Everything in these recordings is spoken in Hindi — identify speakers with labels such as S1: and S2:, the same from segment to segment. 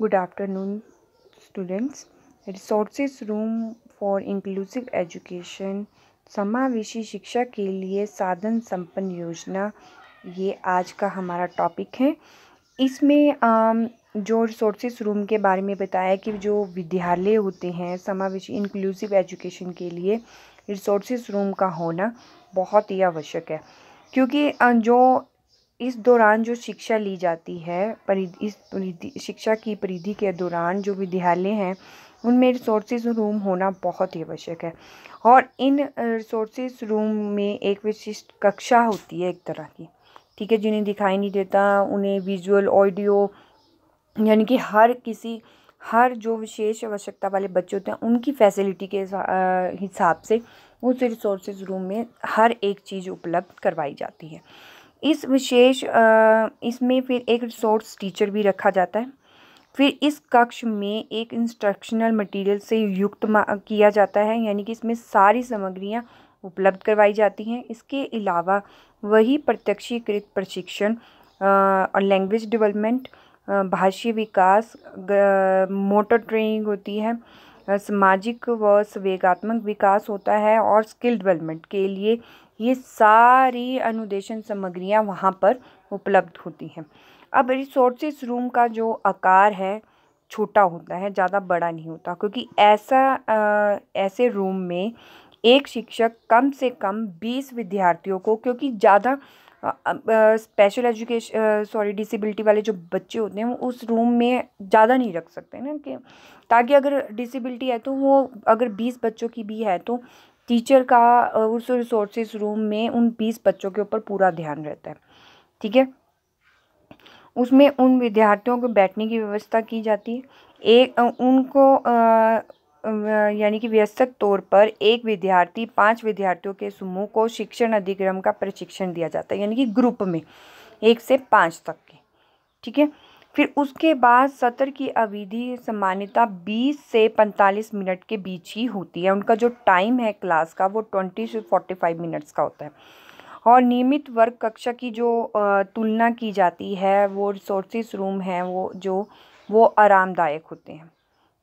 S1: Good afternoon students resources room for inclusive education समावेशी शिक्षा के लिए साधन संपन्न योजना ये आज का हमारा टॉपिक है इसमें जो रिसोर्सेज रूम के बारे में बताया कि जो विद्यालय होते हैं समावेशी इंक्लूसिव एजुकेशन के लिए रिसोर्सेज रूम का होना बहुत ही आवश्यक है क्योंकि जो इस दौरान जो शिक्षा ली जाती है परिधि इस परिधि शिक्षा की परिधि के दौरान जो विद्यालय हैं उनमें रिसोर्सेज रूम होना बहुत ही आवश्यक है और इन रिसोर्सेज रूम में एक विशिष्ट कक्षा होती है एक तरह की ठीक है जिन्हें दिखाई नहीं देता उन्हें विजुअल ऑडियो यानी कि हर किसी हर जो विशेष आवश्यकता वाले बच्चे होते हैं उनकी फैसिलिटी के हिसाब से उस रिसोर्सेज रूम में हर एक चीज़ उपलब्ध करवाई जाती है इस विशेष इसमें फिर एक रिसोर्स टीचर भी रखा जाता है फिर इस कक्ष में एक इंस्ट्रक्शनल मटेरियल से युक्त किया जाता है यानी कि इसमें सारी सामग्रियाँ उपलब्ध करवाई जाती हैं इसके अलावा वही प्रत्यक्षीकृत प्रशिक्षण और लैंग्वेज डेवलपमेंट भाषी विकास मोटर ट्रेनिंग होती है सामाजिक व संवेगात्मक विकास होता है और स्किल डेवलपमेंट के लिए ये सारी अनुदेशन सामग्रियाँ वहाँ पर उपलब्ध होती हैं अब रिसोर्सेस रूम का जो आकार है छोटा होता है ज़्यादा बड़ा नहीं होता क्योंकि ऐसा आ, ऐसे रूम में एक शिक्षक कम से कम बीस विद्यार्थियों को क्योंकि ज़्यादा स्पेशल एजुकेशन सॉरी डिसेबिलिटी वाले जो बच्चे होते हैं वो उस रूम में ज़्यादा नहीं रख सकते ना कि ताकि अगर डिसेबिलिटी है तो वो अगर बीस बच्चों की भी है तो टीचर का उस रिसोर्सेज रूम में उन बीस बच्चों के ऊपर पूरा ध्यान रहता है ठीक है उसमें उन विद्यार्थियों को बैठने की व्यवस्था की जाती है एक उनको यानी कि व्यस्त तौर पर एक विद्यार्थी पांच विद्यार्थियों के समूह को शिक्षण अधिक्रम का प्रशिक्षण दिया जाता है यानी कि ग्रुप में एक से पाँच तक के ठीक है फिर उसके बाद सत्र की अवधि सामान्यता बीस से पैंतालीस मिनट के बीच ही होती है उनका जो टाइम है क्लास का वो ट्वेंटी से फोर्टी फाइव मिनट्स का होता है और नियमित वर्ग कक्षा की जो तुलना की जाती है वो रिसोर्सेस रूम हैं वो जो वो आरामदायक होते हैं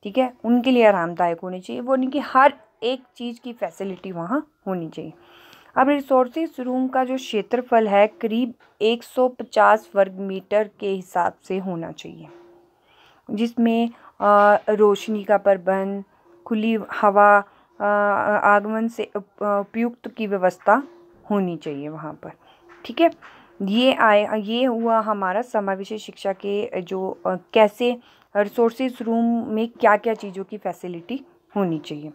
S1: ठीक है उनके लिए आरामदायक होने चाहिए वो उनकी हर एक चीज़ की फैसिलिटी वहाँ होनी चाहिए अब रिसोर्सिस रूम का जो क्षेत्रफल है करीब 150 वर्ग मीटर के हिसाब से होना चाहिए जिसमें रोशनी का प्रबंध खुली हवा आगमन से उपयुक्त की व्यवस्था होनी चाहिए वहाँ पर ठीक है ये आए ये हुआ हमारा समावेशी शिक्षा के जो कैसे रिसोर्सिस रूम में क्या क्या चीज़ों की फैसिलिटी होनी चाहिए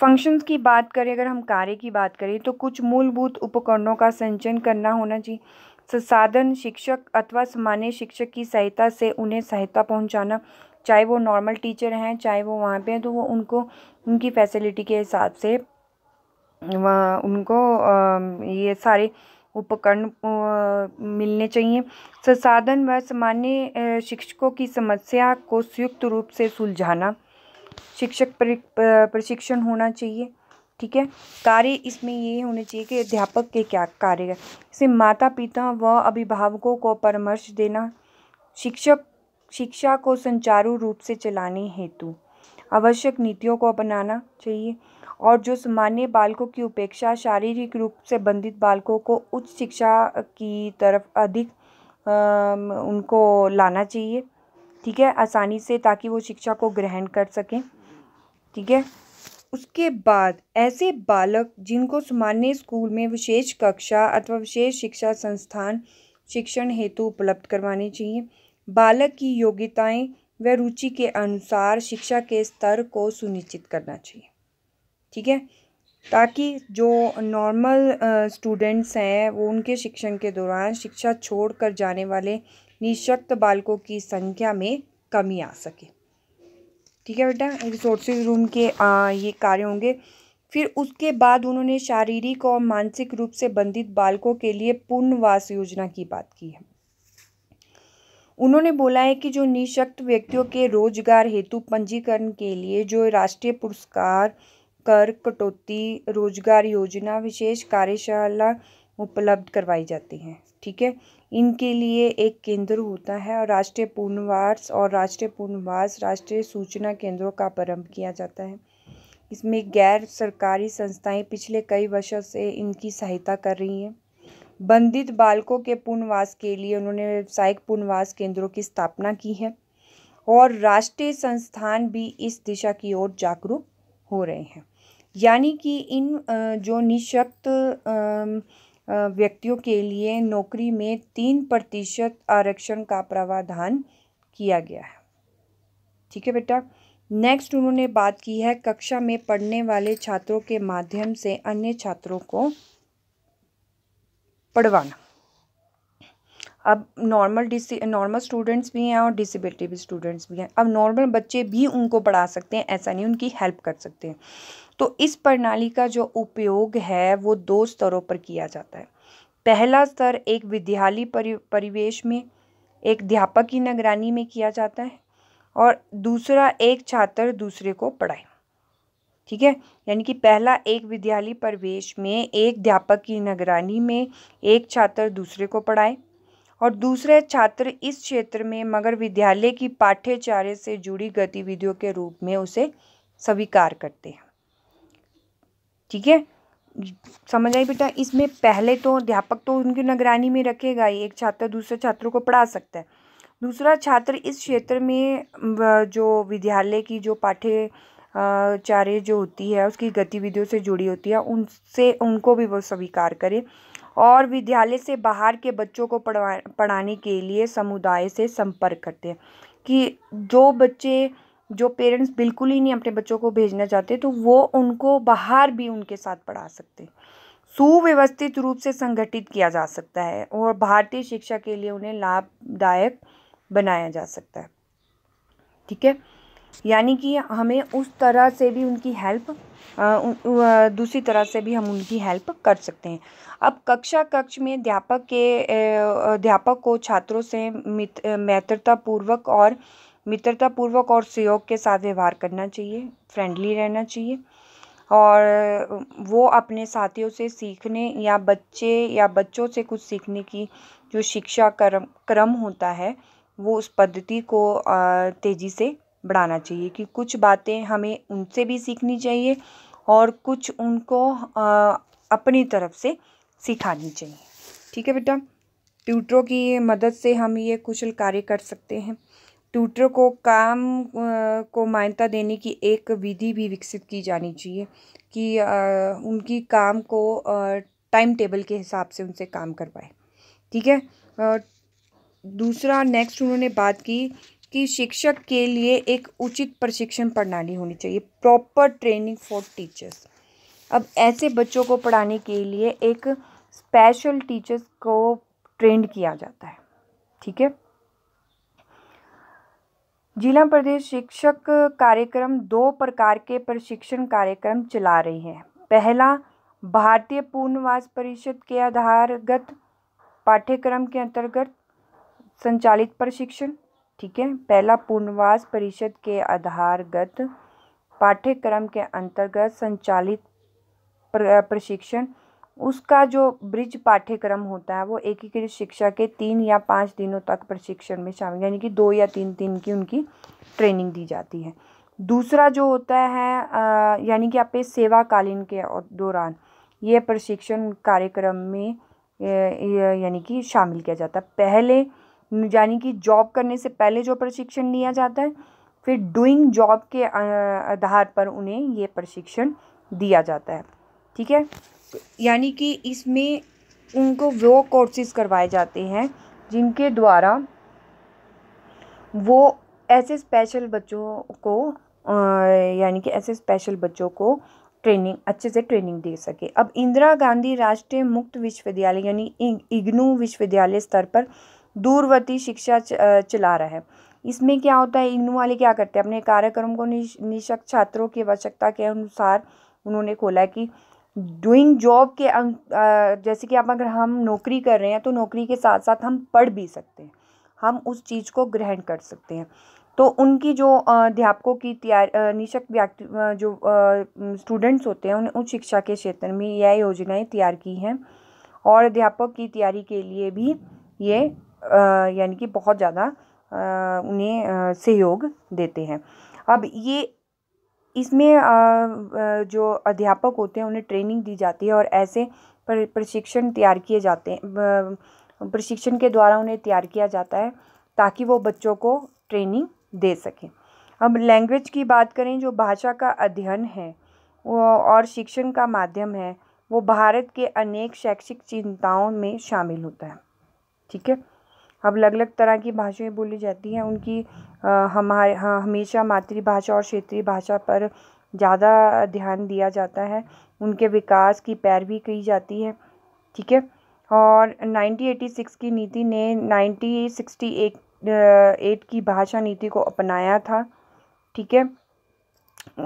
S1: फंक्शंस की बात करें अगर हम कार्य की बात करें तो कुछ मूलभूत उपकरणों का संचयन करना होना चाहिए संसाधन शिक्षक अथवा सामान्य शिक्षक की सहायता से उन्हें सहायता पहुंचाना चाहे वो नॉर्मल टीचर हैं चाहे वो वहाँ पे हैं तो वो उनको उनकी फैसिलिटी के हिसाब से वहाँ उनको ये सारे उपकरण मिलने चाहिए संसाधन व सामान्य शिक्षकों की समस्या को संयुक्त रूप से सुलझाना शिक्षक प्रशिक्षण होना चाहिए ठीक है कार्य इसमें ये होने चाहिए कि अध्यापक के क्या कार्य है इसे माता पिता व अभिभावकों को परामर्श देना शिक्षक शिक्षा को संचारू रूप से चलाने हेतु आवश्यक नीतियों को अपनाना चाहिए और जो सामान्य बालकों की उपेक्षा शारीरिक रूप से बंधित बालकों को उच्च शिक्षा की तरफ अधिक आ, उनको लाना चाहिए ठीक है आसानी से ताकि वो शिक्षा को ग्रहण कर सकें ठीक है उसके बाद ऐसे बालक जिनको सामान्य स्कूल में विशेष कक्षा अथवा विशेष शिक्षा संस्थान शिक्षण हेतु उपलब्ध करवाने चाहिए बालक की योग्यताएं व रुचि के अनुसार शिक्षा के स्तर को सुनिश्चित करना चाहिए ठीक है ताकि जो नॉर्मल स्टूडेंट्स हैं वो उनके शिक्षण के दौरान शिक्षा छोड़कर जाने वाले निःशक्त बालकों की संख्या में कमी आ सके ठीक है बेटा रिसोर्सेज रूम के आ, ये कार्य होंगे फिर उसके बाद उन्होंने शारीरिक और मानसिक रूप से बंधित बालकों के लिए पुनर्वास योजना की बात की है उन्होंने बोला है कि जो निशक्त व्यक्तियों के रोजगार हेतु पंजीकरण के लिए जो राष्ट्रीय पुरस्कार कर कटौती रोजगार योजना विशेष कार्यशाला उपलब्ध करवाई जाती हैं ठीक है थीके? इनके लिए एक केंद्र होता है और राष्ट्रीय पुनर्वास और राष्ट्रीय पुनर्वास राष्ट्रीय सूचना केंद्रों का प्रारंभ किया जाता है इसमें गैर सरकारी संस्थाएं पिछले कई वर्षों से इनकी सहायता कर रही हैं बंधित बालकों के पुनर्वास के लिए उन्होंने व्यावसायिक पुनर्वास केंद्रों की स्थापना की है और राष्ट्रीय संस्थान भी इस दिशा की ओर जागरूक हो रहे हैं यानी कि इन जो निःशक्त व्यक्तियों के लिए नौकरी में तीन प्रतिशत आरक्षण का प्रावधान किया गया है ठीक है बेटा नेक्स्ट उन्होंने बात की है कक्षा में पढ़ने वाले छात्रों के माध्यम से अन्य छात्रों को पढ़वाना अब नॉर्मल नॉर्मल स्टूडेंट्स भी हैं और डिसेबिलिटी भी स्टूडेंट्स भी हैं अब नॉर्मल बच्चे भी उनको पढ़ा सकते हैं ऐसा नहीं उनकी हेल्प कर सकते हैं तो इस प्रणाली का जो उपयोग है वो दो स्तरों पर किया जाता है पहला स्तर एक विद्यालय परिवेश में एक अध्यापक की निगरानी में किया जाता है और दूसरा एक छात्र दूसरे को पढ़ाए ठीक है यानी कि पहला एक विद्यालय परिवेश में एक अध्यापक की निगरानी में एक छात्र दूसरे को पढ़ाए और दूसरे छात्र इस क्षेत्र में मगर विद्यालय की पाठ्यचार्य से जुड़ी गतिविधियों के रूप में उसे स्वीकार करते हैं ठीक है समझ आई बेटा इसमें पहले तो अध्यापक तो उनकी निगरानी में रखेगा ही एक छात्र दूसरे छात्रों को पढ़ा सकता है दूसरा छात्र इस क्षेत्र में जो विद्यालय की जो पाठ्य चार्य जो होती है उसकी गतिविधियों से जुड़ी होती है उनसे उनको भी वो स्वीकार करें और विद्यालय से बाहर के बच्चों को पढ़वा पढ़ाने के लिए समुदाय से संपर्क करते हैं कि जो बच्चे जो पेरेंट्स बिल्कुल ही नहीं अपने बच्चों को भेजना चाहते तो वो उनको बाहर भी उनके साथ पढ़ा सकते सुव्यवस्थित रूप से संगठित किया जा सकता है और भारतीय शिक्षा के लिए उन्हें लाभदायक बनाया जा सकता है ठीक है यानी कि हमें उस तरह से भी उनकी हेल्प दूसरी तरह से भी हम उनकी हेल्प कर सकते हैं अब कक्षा कक्ष में अध्यापक के अध्यापक को छात्रों से मित मित्रतापूर्वक और मित्रतापूर्वक और सहयोग के साथ व्यवहार करना चाहिए फ्रेंडली रहना चाहिए और वो अपने साथियों से सीखने या बच्चे या बच्चों से कुछ सीखने की जो शिक्षा क्रम क्रम होता है वो उस पद्धति को तेज़ी से बढ़ाना चाहिए कि कुछ बातें हमें उनसे भी सीखनी चाहिए और कुछ उनको अपनी तरफ से सिखानी चाहिए ठीक है बेटा ट्यूटरों की मदद से हम ये कुशल कार्य कर सकते हैं ट्यूटरों को काम को मान्यता देने की एक विधि भी विकसित की जानी चाहिए कि उनकी काम को टाइम टेबल के हिसाब से उनसे काम करवाए ठीक है दूसरा नेक्स्ट उन्होंने बात की कि शिक्षक के लिए एक उचित प्रशिक्षण प्रणाली होनी चाहिए प्रॉपर ट्रेनिंग फॉर टीचर्स अब ऐसे बच्चों को पढ़ाने के लिए एक स्पेशल टीचर्स को ट्रेंड किया जाता है ठीक है जिला प्रदेश शिक्षक कार्यक्रम दो प्रकार के प्रशिक्षण कार्यक्रम चला रही है पहला भारतीय पूर्णवास परिषद के आधारगत पाठ्यक्रम के अंतर्गत संचालित प्रशिक्षण ठीक है पहला पूर्णवास परिषद के आधारगत पाठ्यक्रम के अंतर्गत संचालित प्रशिक्षण उसका जो ब्रिज पाठ्यक्रम होता है वो एकीकृत शिक्षा के तीन या पाँच दिनों तक प्रशिक्षण में शामिल यानी कि दो या तीन दिन की उनकी ट्रेनिंग दी जाती है दूसरा जो होता है यानी कि आप सेवाकालीन के दौरान ये प्रशिक्षण कार्यक्रम में यानी कि शामिल किया जाता है पहले यानी कि जॉब करने से पहले जो प्रशिक्षण दिया जाता है फिर डूइंग जॉब के आधार पर उन्हें ये प्रशिक्षण दिया जाता है ठीक है यानी कि इसमें उनको वो कोर्सेज करवाए जाते हैं जिनके द्वारा वो ऐसे स्पेशल बच्चों को यानी कि ऐसे स्पेशल बच्चों को ट्रेनिंग अच्छे से ट्रेनिंग दे सके अब इंदिरा गांधी राष्ट्रीय मुक्त विश्वविद्यालय यानी इग्नू विश्वविद्यालय स्तर पर दूरवर्ती शिक्षा चला रहा है इसमें क्या होता है इग्नू वाले क्या करते हैं अपने कार्यक्रम को निशक छात्रों की आवश्यकता के अनुसार उन्होंने खोला है कि डूइंग जॉब के अंक जैसे कि आप अगर हम नौकरी कर रहे हैं तो नौकरी के साथ साथ हम पढ़ भी सकते हैं हम उस चीज़ को ग्रहण कर सकते हैं तो उनकी जो अध्यापकों की तैयार निशक व्यक्ति जो स्टूडेंट्स होते हैं उन्हें उच्च शिक्षा के क्षेत्र में यह योजनाएं तैयार की हैं और अध्यापक की तैयारी के लिए भी ये यानी कि बहुत ज़्यादा उन्हें सहयोग देते हैं अब ये इसमें जो अध्यापक होते हैं उन्हें ट्रेनिंग दी जाती है और ऐसे प्रशिक्षण तैयार किए जाते हैं प्रशिक्षण के द्वारा उन्हें तैयार किया जाता है ताकि वो बच्चों को ट्रेनिंग दे सकें अब लैंग्वेज की बात करें जो भाषा का अध्ययन है और शिक्षण का माध्यम है वो भारत के अनेक शैक्षिक चिंताओं में शामिल होता है ठीक है अब अलग अलग तरह की भाषाएँ बोली जाती हैं उनकी हमारे हमेशा मातृभाषा और क्षेत्रीय भाषा पर ज़्यादा ध्यान दिया जाता है उनके विकास की पैरवी की जाती है ठीक है और नाइनटीन एटी सिक्स की नीति ने नाइनटीन सिक्सटी एट की भाषा नीति को अपनाया था ठीक है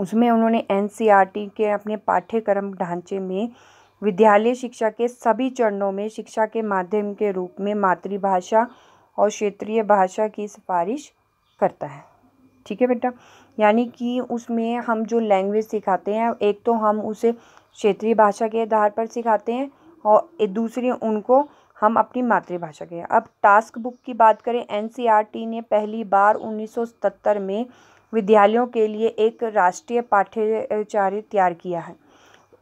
S1: उसमें उन्होंने एन के अपने पाठ्यक्रम ढांचे में विद्यालय शिक्षा के सभी चरणों में शिक्षा के माध्यम के रूप में मातृभाषा और क्षेत्रीय भाषा की सिफ़ारिश करता है ठीक है बेटा यानी कि उसमें हम जो लैंग्वेज सिखाते हैं एक तो हम उसे क्षेत्रीय भाषा के आधार पर सिखाते हैं और दूसरी उनको हम अपनी मातृभाषा के अब टास्क बुक की बात करें एनसीईआरटी ने पहली बार 1977 में विद्यालयों के लिए एक राष्ट्रीय पाठ्यचार्य तैयार किया है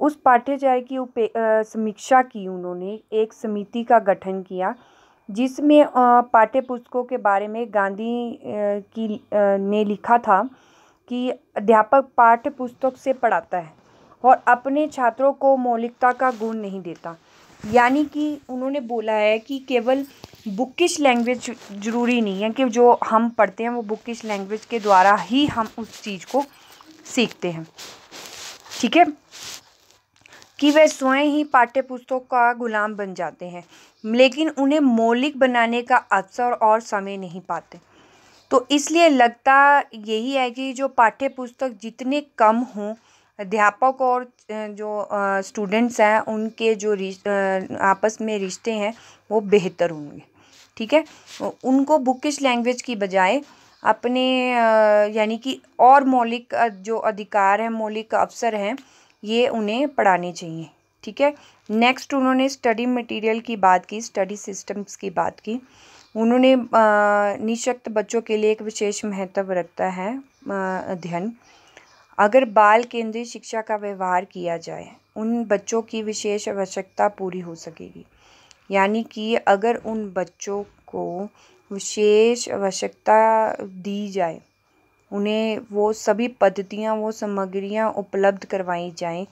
S1: उस पाठ्यचार्य की उपे समीक्षा की उन्होंने एक समिति का गठन किया जिसमें पाठ्य पुस्तकों के बारे में गांधी की ने लिखा था कि अध्यापक पाठ्य पुस्तक से पढ़ाता है और अपने छात्रों को मौलिकता का गुण नहीं देता यानी कि उन्होंने बोला है कि केवल बुकिश लैंग्वेज ज़रूरी नहीं है कि जो हम पढ़ते हैं वो बुकिश लैंग्वेज के द्वारा ही हम उस चीज़ को सीखते हैं ठीक है कि वे स्वयं ही पाठ्य पुस्तक का ग़ुलाम बन जाते हैं लेकिन उन्हें मौलिक बनाने का अवसर और समय नहीं पाते तो इसलिए लगता यही है कि जो पाठ्य पुस्तक जितने कम हों अध्यापक और जो स्टूडेंट्स हैं उनके जो आपस में रिश्ते हैं वो बेहतर होंगे ठीक है उनको बुकिश लैंग्वेज की बजाय अपने यानी कि और मौलिक जो अधिकार हैं मौलिक अवसर हैं ये उन्हें पढ़ाने चाहिए ठीक है नेक्स्ट उन्होंने स्टडी मटेरियल की बात की स्टडी सिस्टम्स की बात की उन्होंने निशक्त बच्चों के लिए एक विशेष महत्व रखता है अध्ययन अगर बाल केंद्रीय शिक्षा का व्यवहार किया जाए उन बच्चों की विशेष आवश्यकता पूरी हो सकेगी यानी कि अगर उन बच्चों को विशेष आवश्यकता दी जाए उन्हें वो सभी पद्धतियाँ वो सामग्रियाँ उपलब्ध करवाई जाएँ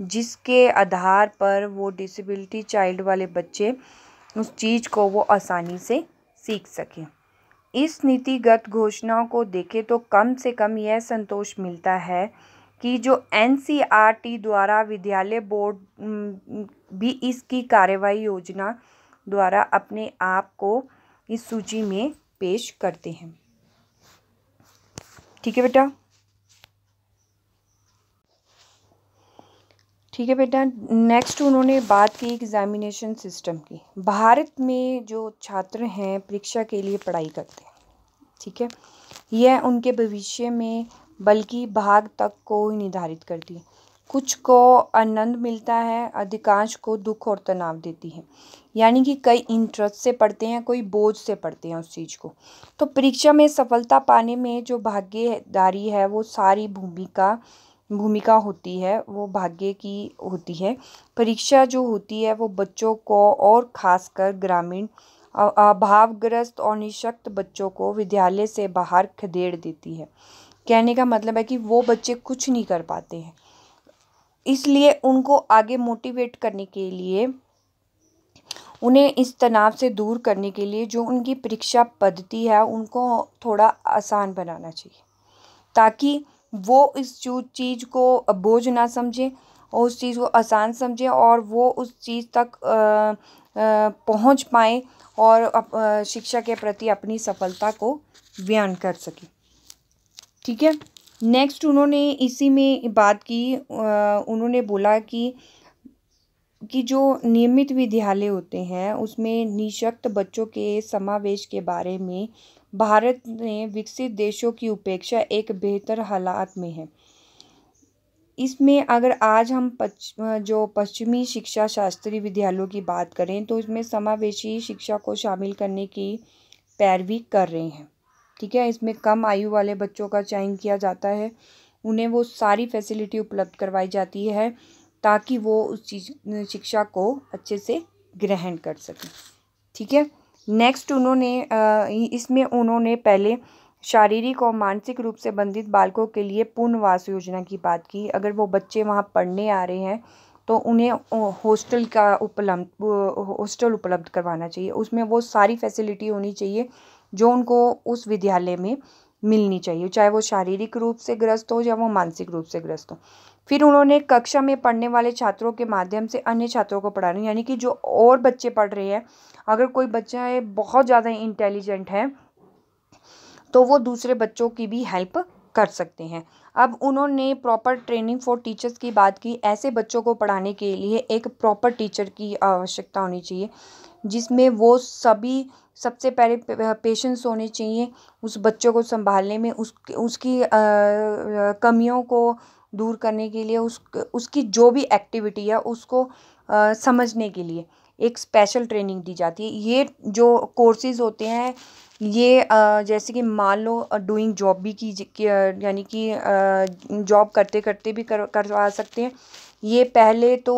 S1: जिसके आधार पर वो डिसेबिलिटी चाइल्ड वाले बच्चे उस चीज़ को वो आसानी से सीख सकें इस नीतिगत घोषणाओं को देखें तो कम से कम यह संतोष मिलता है कि जो एन e द्वारा विद्यालय बोर्ड भी इसकी कार्यवाही योजना द्वारा अपने आप को इस सूची में पेश करते हैं ठीक है बेटा ठीक है बेटा नेक्स्ट उन्होंने बात की एग्ज़ामिनेशन सिस्टम की भारत में जो छात्र हैं परीक्षा के लिए पढ़ाई करते हैं ठीक है यह उनके भविष्य में बल्कि भाग तक को निर्धारित करती है कुछ को आनंद मिलता है अधिकांश को दुख और तनाव देती है यानी कि कई इंटरेस्ट से पढ़ते हैं कोई बोझ से पढ़ते हैं उस चीज़ को तो परीक्षा में सफलता पाने में जो भाग्यदारी है वो सारी भूमिका भूमिका होती है वो भाग्य की होती है परीक्षा जो होती है वो बच्चों को और खासकर ग्रामीण अभावग्रस्त और निशक्त बच्चों को विद्यालय से बाहर खदेड़ देती है कहने का मतलब है कि वो बच्चे कुछ नहीं कर पाते हैं इसलिए उनको आगे मोटिवेट करने के लिए उन्हें इस तनाव से दूर करने के लिए जो उनकी परीक्षा पद्धति है उनको थोड़ा आसान बनाना चाहिए ताकि वो इस चीज़ को बोझ ना समझें और उस चीज़ को आसान समझें और वो उस चीज़ तक पहुंच पाएँ और शिक्षा के प्रति अपनी सफलता को बयान कर सकें ठीक है नेक्स्ट उन्होंने इसी में बात की उन्होंने बोला कि कि जो नियमित विद्यालय होते हैं उसमें निशक्त बच्चों के समावेश के बारे में भारत ने विकसित देशों की उपेक्षा एक बेहतर हालात में है इसमें अगर आज हम पच्च, जो पश्चिमी शिक्षा शास्त्री विद्यालयों की बात करें तो इसमें समावेशी शिक्षा को शामिल करने की पैरवी कर रहे हैं ठीक है इसमें कम आयु वाले बच्चों का चयन किया जाता है उन्हें वो सारी फैसिलिटी उपलब्ध करवाई जाती है ताकि वो उस चीज शिक्षा को अच्छे से ग्रहण कर सकें ठीक है नेक्स्ट उन्होंने इसमें उन्होंने पहले शारीरिक और मानसिक रूप से बंधित बालकों के लिए पुनर्वास योजना की बात की अगर वो बच्चे वहाँ पढ़ने आ रहे हैं तो उन्हें हॉस्टल का उपलब्ध हॉस्टल उपलब्ध करवाना चाहिए उसमें वो सारी फैसिलिटी होनी चाहिए जो उनको उस विद्यालय में मिलनी चाहिए चाहे वो शारीरिक रूप से ग्रस्त हो या वो मानसिक रूप से ग्रस्त हो फिर उन्होंने कक्षा में पढ़ने वाले छात्रों के माध्यम से अन्य छात्रों को पढ़ाना यानी कि जो और बच्चे पढ़ रहे हैं अगर कोई बच्चा है बहुत ज़्यादा इंटेलिजेंट है तो वो दूसरे बच्चों की भी हेल्प कर सकते हैं अब उन्होंने प्रॉपर ट्रेनिंग फॉर टीचर्स की बात की ऐसे बच्चों को पढ़ाने के लिए एक प्रॉपर टीचर की आवश्यकता होनी चाहिए जिसमें वो सभी सबसे पहले पेशेंस होने चाहिए उस बच्चों को संभालने में उस उसकी कमियों को दूर करने के लिए उस उसकी जो भी एक्टिविटी है उसको समझने के लिए एक स्पेशल ट्रेनिंग दी जाती है ये जो कोर्सेज होते हैं ये जैसे कि मान लो डूइंग जॉब भी की यानी कि जॉब करते करते भी कर करवा सकते हैं ये पहले तो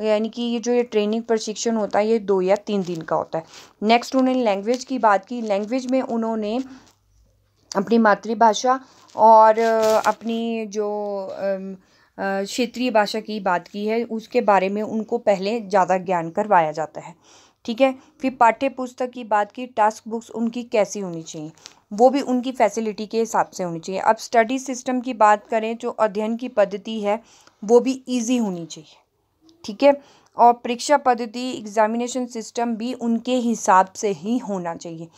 S1: यानी कि ये जो ये ट्रेनिंग प्रशिक्षण होता है ये दो या तीन दिन का होता है नेक्स्ट उन्होंने लैंग्वेज की बात की लैंग्वेज में उन्होंने अपनी मातृभाषा और अपनी जो क्षेत्रीय भाषा की बात की है उसके बारे में उनको पहले ज़्यादा ज्ञान करवाया जाता है ठीक है फिर पाठ्य पुस्तक की बात की टास्क बुक्स उनकी कैसी होनी चाहिए वो भी उनकी फैसिलिटी के हिसाब से होनी चाहिए अब स्टडी सिस्टम की बात करें जो अध्ययन की पद्धति है वो भी ईजी होनी चाहिए ठीक है और परीक्षा पद्धति एग्जामिनेशन सिस्टम भी उनके हिसाब से ही होना चाहिए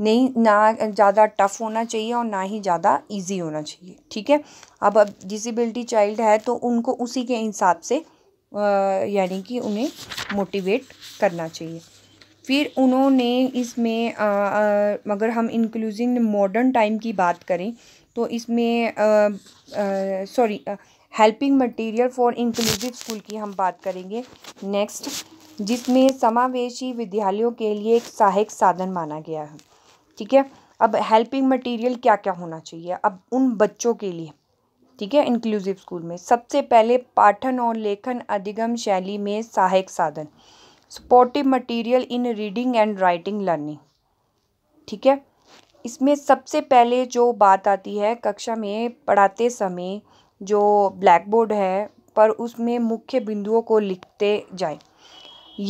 S1: नहीं ना ज़्यादा टफ़ होना चाहिए और ना ही ज़्यादा इजी होना चाहिए ठीक है अब अब डिसबिलिटी चाइल्ड है तो उनको उसी के हिसाब से यानी कि उन्हें मोटिवेट करना चाहिए फिर उन्होंने इसमें अगर हम इंक्लूज़िंग मॉडर्न टाइम की बात करें तो इसमें sorry helping material for inclusive school की हम बात करेंगे नेक्स्ट जिसमें समावेशी विद्यालयों के लिए एक सहायक साधन माना गया है ठीक है अब हेल्पिंग मटेरियल क्या क्या होना चाहिए अब उन बच्चों के लिए ठीक है इंक्लूसिव स्कूल में सबसे पहले पाठन और लेखन अधिगम शैली में सहायक साधन supportive material in reading and writing learning ठीक है इसमें सबसे पहले जो बात आती है कक्षा में पढ़ाते समय जो ब्लैक बोर्ड है पर उसमें मुख्य बिंदुओं को लिखते जाए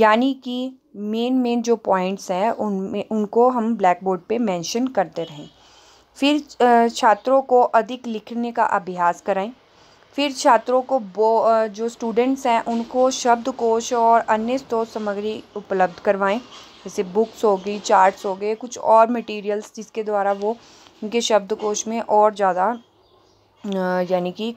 S1: यानी कि मेन मेन जो पॉइंट्स हैं उनमें उनको हम ब्लैक बोर्ड पर मैंशन करते रहें फिर छात्रों को अधिक लिखने का अभ्यास कराएं फिर छात्रों को बो जो स्टूडेंट्स हैं उनको शब्दकोश और अन्य स्रोत सामग्री उपलब्ध करवाएं जैसे बुक्स हो गई चार्ट्स हो गए कुछ और मटेरियल्स जिसके द्वारा वो उनके शब्दकोश में और ज़्यादा यानी कि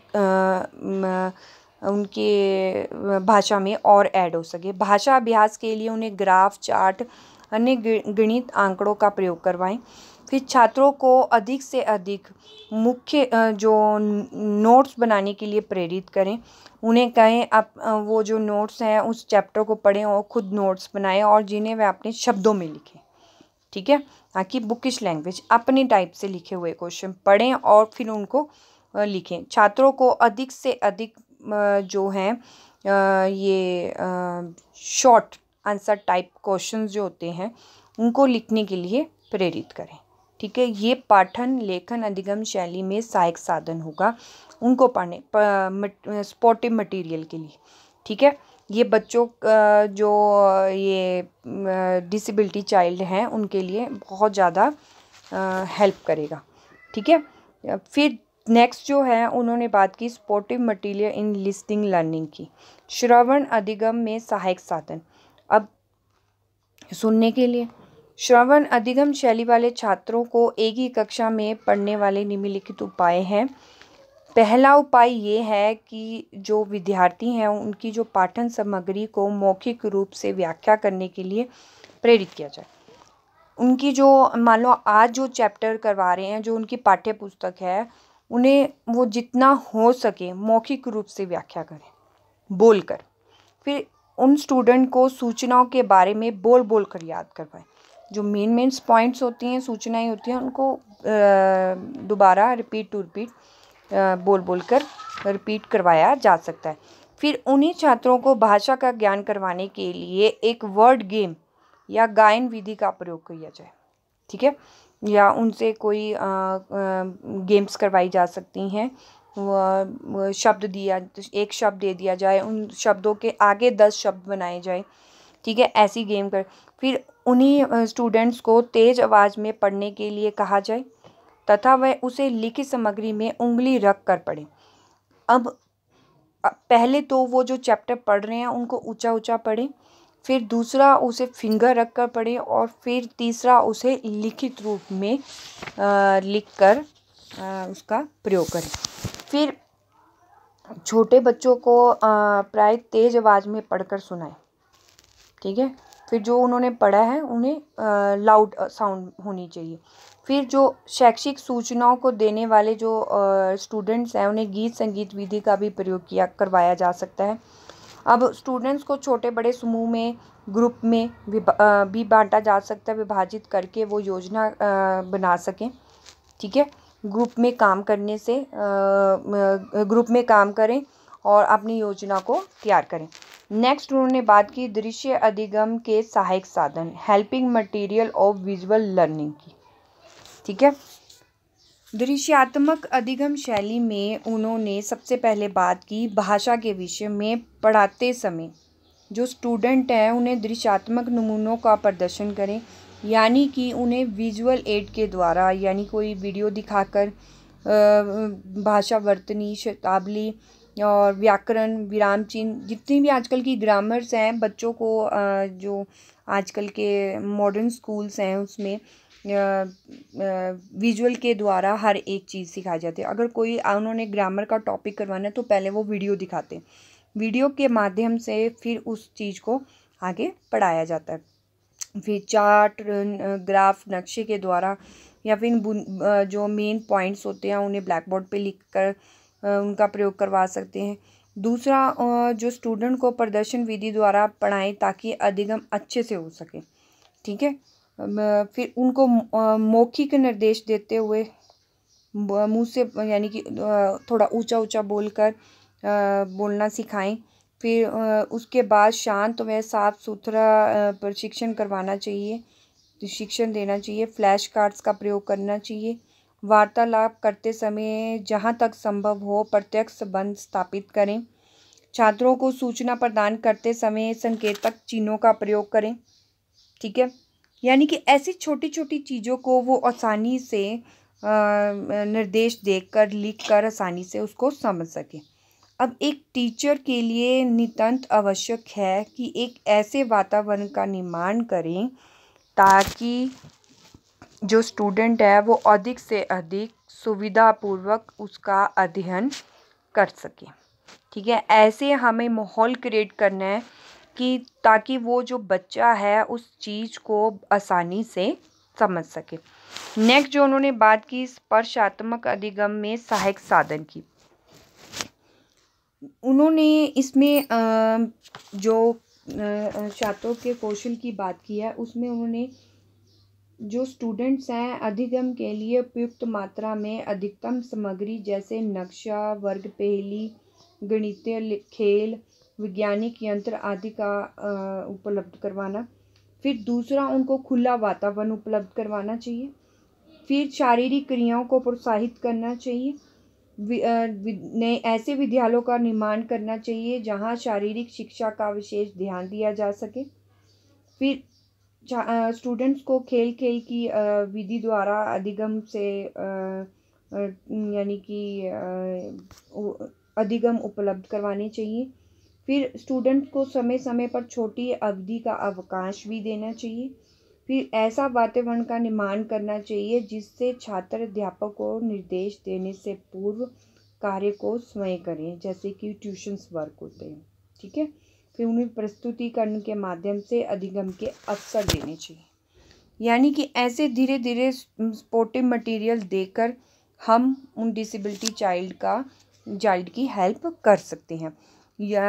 S1: उनके भाषा में और ऐड हो सके भाषा अभ्यास के लिए उन्हें ग्राफ चार्ट अन्य गणित आंकड़ों का प्रयोग करवाएं फिर छात्रों को अधिक से अधिक मुख्य जो नोट्स बनाने के लिए प्रेरित करें उन्हें कहें आप वो जो नोट्स हैं उस चैप्टर को पढ़ें और ख़ुद नोट्स बनाएं और जिन्हें वे अपने शब्दों में लिखें ठीक है ताकि बुकिश लैंग्वेज अपने टाइप से लिखे हुए क्वेश्चन पढ़ें और फिर उनको लिखें छात्रों को अधिक से अधिक जो हैं ये शॉर्ट आंसर टाइप क्वेश्चन जो होते हैं उनको लिखने के लिए प्रेरित करें ठीक है ये पाठन लेखन अधिगम शैली में सहायक साधन होगा उनको पढ़ने स्पोर्टिव मटेरियल के लिए ठीक है ये बच्चों जो ये डिसेबिलिटी चाइल्ड हैं उनके लिए बहुत ज़्यादा हेल्प करेगा ठीक है फिर नेक्स्ट जो है उन्होंने बात की supportive material in listening learning की श्रवण अधिगम में सहायक साधन अब सुनने के लिए श्रवण अधिगम शैली वाले छात्रों को एक ही कक्षा में पढ़ने वाले निम्नलिखित उपाय हैं पहला उपाय ये है कि जो विद्यार्थी हैं उनकी जो पाठन सामग्री को मौखिक रूप से व्याख्या करने के लिए प्रेरित किया जाए उनकी जो मान लो आज जो चैप्टर करवा रहे हैं जो उनकी पाठ्य पुस्तक है उन्हें वो जितना हो सके मौखिक रूप से व्याख्या करें बोल कर फिर उन स्टूडेंट को सूचनाओं के बारे में बोल बोल कर याद करवाएं जो मेन मेन पॉइंट्स होती हैं सूचनाएं होती हैं उनको दोबारा रिपीट टू रिपीट बोल बोल कर रिपीट करवाया जा सकता है फिर उन्हीं छात्रों को भाषा का ज्ञान करवाने के लिए एक वर्ड गेम या गायन विधि का प्रयोग किया जाए ठीक है या उनसे कोई आ, आ, गेम्स करवाई जा सकती हैं शब्द दिया एक शब्द दे दिया जाए उन शब्दों के आगे दस शब्द बनाए जाए ठीक है ऐसी गेम कर फिर उन्हीं स्टूडेंट्स को तेज़ आवाज़ में पढ़ने के लिए कहा जाए तथा वह उसे लिखित सामग्री में उंगली रख कर पढ़ें अब पहले तो वो जो चैप्टर पढ़ रहे हैं उनको ऊंचा ऊंचा पढ़ें फिर दूसरा उसे फिंगर रख कर पढ़ें और फिर तीसरा उसे लिखित रूप में लिख कर उसका प्रयोग करें फिर छोटे बच्चों को प्राय तेज़ आवाज़ में पढ़कर सुनाएं ठीक है फिर जो उन्होंने पढ़ा है उन्हें लाउड साउंड होनी चाहिए फिर जो शैक्षिक सूचनाओं को देने वाले जो स्टूडेंट्स हैं उन्हें गीत संगीत विधि का भी प्रयोग किया करवाया जा सकता है अब स्टूडेंट्स को छोटे बड़े समूह में ग्रुप में भी बांटा जा सकता है विभाजित करके वो योजना बना सकें ठीक है ग्रुप में काम करने से ग्रुप में काम करें और अपनी योजना को तैयार करें नेक्स्ट उन्होंने बात की दृश्य अधिगम के सहायक साधन helping material of visual learning की ठीक है दृश्यात्मक अधिगम शैली में उन्होंने सबसे पहले बात की भाषा के विषय में पढ़ाते समय जो स्टूडेंट हैं उन्हें दृश्यात्मक नमूनों का प्रदर्शन करें यानी कि उन्हें विजुअल एड के द्वारा यानी कोई वीडियो दिखाकर भाषा वर्तनी शताब्दी और व्याकरण विराम चिन्ह जितनी भी आजकल की ग्रामर्स हैं बच्चों को जो आजकल के मॉडर्न स्कूल्स हैं उसमें विजुअल के द्वारा हर एक चीज़ सिखाई जाती है अगर कोई उन्होंने ग्रामर का टॉपिक करवाना है तो पहले वो वीडियो दिखाते हैं वीडियो के माध्यम से फिर उस चीज़ को आगे पढ़ाया जाता है फिर चार्ट ग्राफ नक्शे के द्वारा या फिर जो मेन पॉइंट्स होते हैं उन्हें ब्लैक बोर्ड पर लिख कर उनका प्रयोग करवा सकते हैं दूसरा जो स्टूडेंट को प्रदर्शन विधि द्वारा पढ़ाएं ताकि अधिगम अच्छे से हो सके ठीक है फिर उनको मौखिक निर्देश देते हुए मुँह से यानी कि थोड़ा ऊंचा ऊंचा बोलकर बोलना सिखाएं फिर उसके बाद शांत व साफ सुथरा प्रशिक्षण करवाना चाहिए शिक्षण देना चाहिए फ्लैश कार्ड्स का प्रयोग करना चाहिए वार्तालाप करते समय जहाँ तक संभव हो प्रत्यक्ष संबंध स्थापित करें छात्रों को सूचना प्रदान करते समय संकेतक चिन्हों का प्रयोग करें ठीक है यानी कि ऐसी छोटी छोटी चीज़ों को वो आसानी से निर्देश लिख लिखकर आसानी से उसको समझ सके अब एक टीचर के लिए नितंत आवश्यक है कि एक ऐसे वातावरण का निर्माण करें ताकि जो स्टूडेंट है वो अधिक से अधिक सुविधापूर्वक उसका अध्ययन कर सके ठीक है ऐसे हमें माहौल क्रिएट करना है कि ताकि वो जो बच्चा है उस चीज़ को आसानी से समझ सके नेक्स्ट जो उन्होंने बात की स्पर्शात्मक अधिगम में सहायक साधन की उन्होंने इसमें जो छात्रों के कौशल की बात की है उसमें उन्होंने जो स्टूडेंट्स हैं अधिगम के लिए उपयुक्त मात्रा में अधिकतम सामग्री जैसे नक्शा वर्ग पहली गणितीय खेल वैज्ञानिक यंत्र आदि का उपलब्ध करवाना फिर दूसरा उनको खुला वातावरण उपलब्ध करवाना चाहिए फिर शारीरिक क्रियाओं को प्रोत्साहित करना चाहिए नए ऐसे विद्यालयों का निर्माण करना चाहिए जहाँ शारीरिक शिक्षा का विशेष ध्यान दिया जा सके फिर स्टूडेंट्स को खेल खेल की विधि द्वारा अधिगम से यानी कि अधिगम उपलब्ध करवाने चाहिए फिर स्टूडेंट को समय समय पर छोटी अवधि का अवकाश भी देना चाहिए फिर ऐसा वातावरण का निर्माण करना चाहिए जिससे छात्र अध्यापक को निर्देश देने से पूर्व कार्य को स्वयं करें जैसे कि ट्यूशन्स वर्क होते हैं ठीक है फिर उन्हें प्रस्तुतिकरण के माध्यम से अधिगम के अवसर देने चाहिए यानी कि ऐसे धीरे धीरे सपोर्टिव मटेरियल देकर हम उन डिसेबिलिटी चाइल्ड का चाइल्ड की हेल्प कर सकते हैं या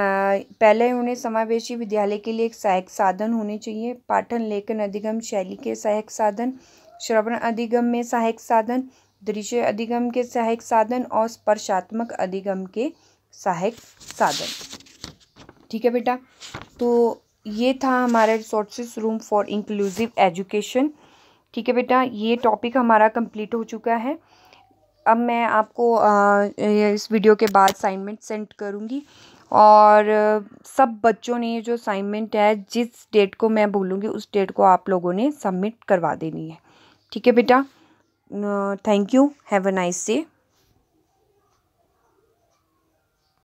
S1: पहले उन्हें समावेशी विद्यालय के लिए एक सहायक साधन होने चाहिए पाठन लेखन अधिगम शैली के सहायक साधन श्रवण अधिगम में सहायक साधन दृश्य अधिगम के सहायक साधन और स्पर्शात्मक अधिगम के सहायक साधन ठीक है बेटा तो ये था हमारा resources room for inclusive education ठीक है बेटा ये टॉपिक हमारा कंप्लीट हो चुका है अब मैं आपको आ, इस वीडियो के बाद असाइनमेंट सेंड करूँगी और सब बच्चों ने ये जो असाइनमेंट है जिस डेट को मैं बोलूँगी उस डेट को आप लोगों ने सबमिट करवा देनी है ठीक है बेटा thank you have a nice day